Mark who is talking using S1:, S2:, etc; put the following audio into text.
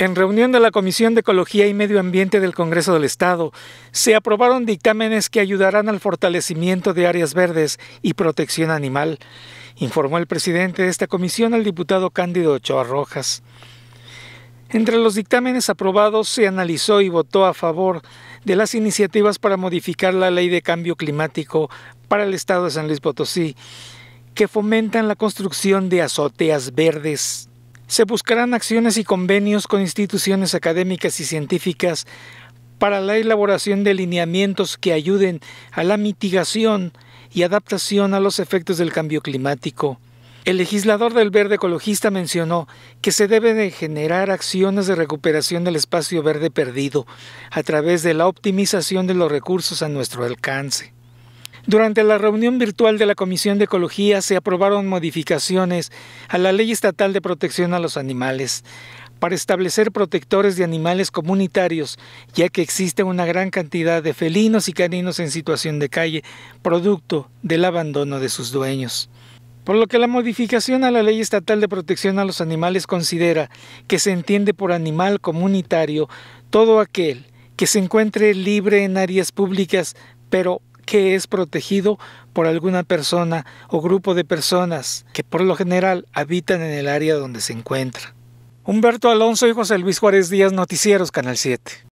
S1: En reunión de la Comisión de Ecología y Medio Ambiente del Congreso del Estado, se aprobaron dictámenes que ayudarán al fortalecimiento de áreas verdes y protección animal, informó el presidente de esta comisión, el diputado Cándido Ochoa Rojas. Entre los dictámenes aprobados se analizó y votó a favor de las iniciativas para modificar la Ley de Cambio Climático para el Estado de San Luis Potosí, que fomentan la construcción de azoteas verdes se buscarán acciones y convenios con instituciones académicas y científicas para la elaboración de lineamientos que ayuden a la mitigación y adaptación a los efectos del cambio climático. El legislador del Verde Ecologista mencionó que se deben generar acciones de recuperación del espacio verde perdido a través de la optimización de los recursos a nuestro alcance. Durante la reunión virtual de la Comisión de Ecología se aprobaron modificaciones a la Ley Estatal de Protección a los Animales para establecer protectores de animales comunitarios, ya que existe una gran cantidad de felinos y caninos en situación de calle, producto del abandono de sus dueños. Por lo que la modificación a la Ley Estatal de Protección a los Animales considera que se entiende por animal comunitario todo aquel que se encuentre libre en áreas públicas, pero que es protegido por alguna persona o grupo de personas que por lo general habitan en el área donde se encuentra. Humberto Alonso y José Luis Juárez Díaz, Noticieros, Canal 7.